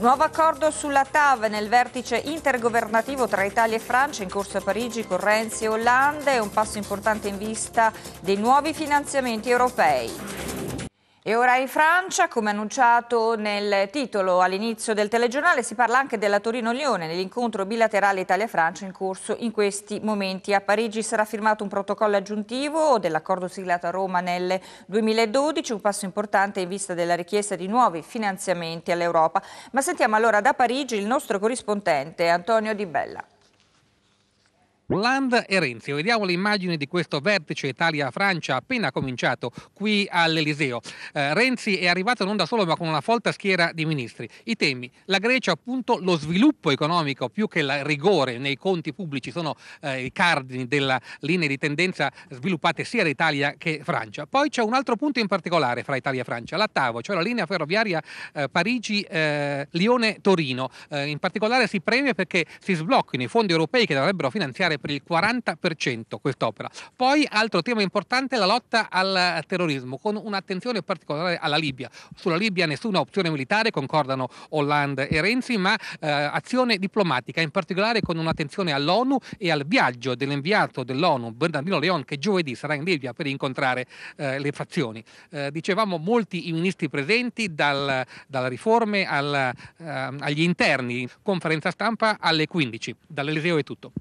Nuovo accordo sulla TAV nel vertice intergovernativo tra Italia e Francia in corso a Parigi con Renzi e Hollande, un passo importante in vista dei nuovi finanziamenti europei. E ora in Francia, come annunciato nel titolo all'inizio del telegiornale, si parla anche della Torino-Lione, nell'incontro bilaterale Italia-Francia in corso in questi momenti. A Parigi sarà firmato un protocollo aggiuntivo dell'accordo siglato a Roma nel 2012, un passo importante in vista della richiesta di nuovi finanziamenti all'Europa. Ma sentiamo allora da Parigi il nostro corrispondente Antonio Di Bella. Land e Renzi. Vediamo le immagini di questo vertice Italia-Francia appena cominciato qui all'Eliseo. Eh, Renzi è arrivato non da solo ma con una folta schiera di ministri. I temi, la Grecia appunto, lo sviluppo economico più che il rigore nei conti pubblici sono eh, i cardini della linea di tendenza sviluppate sia l'Italia che Francia. Poi c'è un altro punto in particolare fra Italia e Francia, la cioè la linea ferroviaria eh, Parigi-Lione-Torino. Eh, eh, in particolare si preme perché si sbloccano i fondi europei che dovrebbero finanziare per il 40% quest'opera. Poi altro tema importante è la lotta al terrorismo, con un'attenzione particolare alla Libia. Sulla Libia nessuna opzione militare, concordano Hollande e Renzi, ma eh, azione diplomatica, in particolare con un'attenzione all'ONU e al viaggio dell'inviato dell'ONU Bernardino Leon che giovedì sarà in Libia per incontrare eh, le fazioni. Eh, dicevamo molti i ministri presenti, dal, dalle riforme al, ehm, agli interni, conferenza stampa alle 15. Dall'Eliseo è tutto.